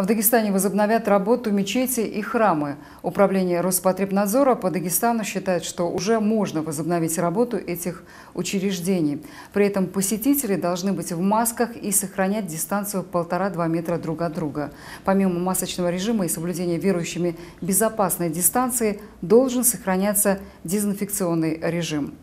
В Дагестане возобновят работу мечети и храмы. Управление Роспотребнадзора по Дагестану считает, что уже можно возобновить работу этих учреждений. При этом посетители должны быть в масках и сохранять дистанцию полтора-два метра друг от друга. Помимо масочного режима и соблюдения верующими безопасной дистанции, должен сохраняться дезинфекционный режим.